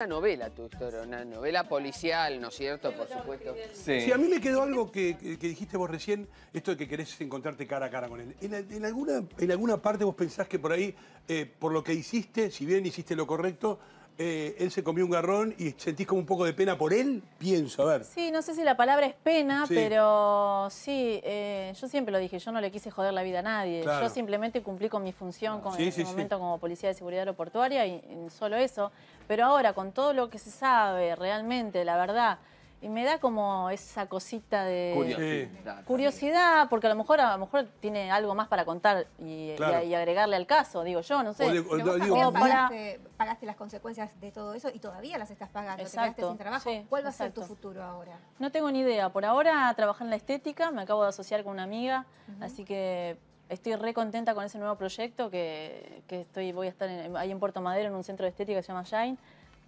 Una novela tu historia, una novela policial, ¿no es cierto? Por supuesto. Sí. a mí me quedó algo que, dijiste vos recién, esto de que querés encontrarte cara a cara con él. ¿En, alguna, en alguna parte vos pensás que por ahí, eh, por lo que hiciste, si bien hiciste lo correcto, eh, él se comió un garrón y sentís como un poco de pena por él, pienso, a ver. Sí, no sé si la palabra es pena, pero sí, eh, yo siempre lo dije, yo no le quise joder la vida a nadie. Yo simplemente cumplí con mi función en momento como policía de seguridad aeroportuaria y solo eso. Pero ahora, con todo lo que se sabe realmente, la verdad, y me da como esa cosita de curiosidad, porque a lo mejor a lo mejor tiene algo más para contar y, agregarle al caso, digo yo, no sé. O pagaste, las consecuencias de todo eso y todavía las estás pagando, exacto, te quedaste sin trabajo. ¿Cuál va a ser tu futuro ahora? No tengo ni idea. Por ahora trabajar en la estética, me acabo de asociar con una amiga, así que estoy re contenta con ese nuevo proyecto que, estoy, voy a estar ahí en Puerto Madero en un centro de estética que se llama Shine.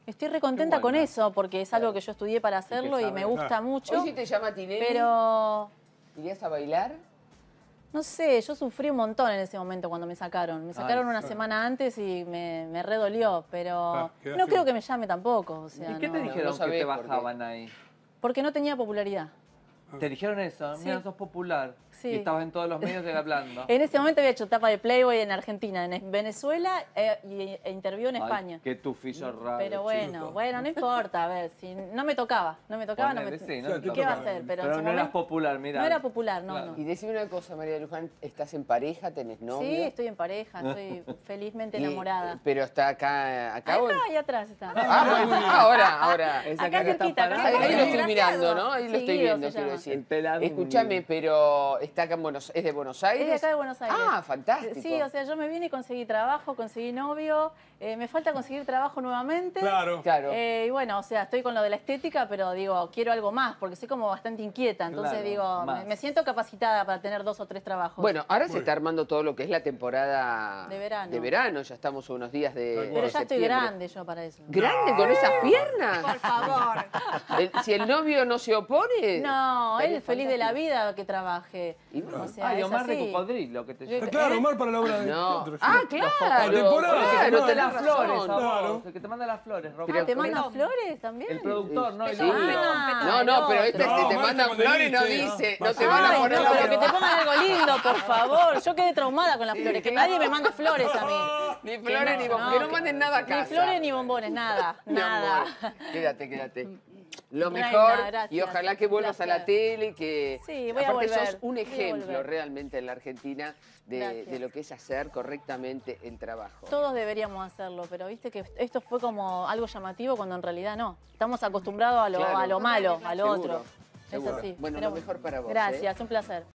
Estoy recontenta con eso, porque es algo que yo estudié para hacerlo y, me gusta ah. mucho. Hoy sí te llama Tinelli. Pero... ¿Irías a bailar? No sé, yo sufrí un montón en ese momento cuando me sacaron. Me sacaron una semana antes y me, redolió, pero ah, no creo que me llame tampoco. ¿Y qué te dijeron que te bajaban ahí? Porque no tenía popularidad. Te dijeron eso, mira, sos popular. Sí. Y estabas en todos los medios de hablando. en ese momento había hecho tapa de Playboy en Argentina, en Venezuela eh, e intervió en Ay, que Qué tufillo raro. Pero bueno, bueno, no importa, a ver, si no me tocaba, no me tocaba, no me, sí, no tocaba. ¿Qué va a hacer? Pero, no eras popular, mira. No era popular, no, no. Y decime una cosa, María Luján, ¿estás en pareja? ¿Tenés novio? Sí, estoy en pareja, estoy felizmente enamorada. Eh, ¿Pero está acá, acá ahí atrás está. Ah, ahora, ahora. Acá Ahí lo estoy mirando, ¿no? Ahí lo estoy viendo, Escúchame, pero está en Buenos ¿Es de Buenos Aires? Es de acá de Buenos Aires. Ah, fantástico. Sí, o sea, yo me vine y conseguí trabajo, conseguí novio. Eh, me falta conseguir trabajo nuevamente. Claro. Eh, y bueno, o sea, estoy con lo de la estética, pero digo, quiero algo más, porque soy como bastante inquieta. Entonces digo, me, siento capacitada para tener dos o tres trabajos. Bueno, ahora se está armando todo lo que es la temporada de verano. De verano, ya estamos unos días de. Pero ya estoy grande yo para eso. ¿Grande con esas piernas? Por favor. si el novio no se opone. No, no, él es feliz de la vida que trabaje. o sea, ah, y Omar que te lleva. Ah, claro, ¿Eh? Omar para la obra de no. Ah, claro. La temporada. Claro, te las flores, que te manda las flores, Roberto. Ah, ¿te manda flores también? El productor, no, el ah, No, no, pero este que te manda flores no dice, no te van a pero que te pongan algo lindo, por favor. Yo quedé traumada con las flores, que nadie me manda flores a mí. Ni flores ni bombones, que no manden nada acá. Ni flores ni bombones, nada, nada. Quédate, quédate lo mejor y ojalá que vuelvas a la tele, que sos un ejemplo realmente en la Argentina de, lo que es hacer correctamente el trabajo. Todos deberíamos hacerlo, pero viste que esto fue como algo llamativo cuando en realidad no. Estamos acostumbrados a lo, malo, a lo otro. Es Bueno, lo mejor para vos. ¿eh? Gracias, un placer.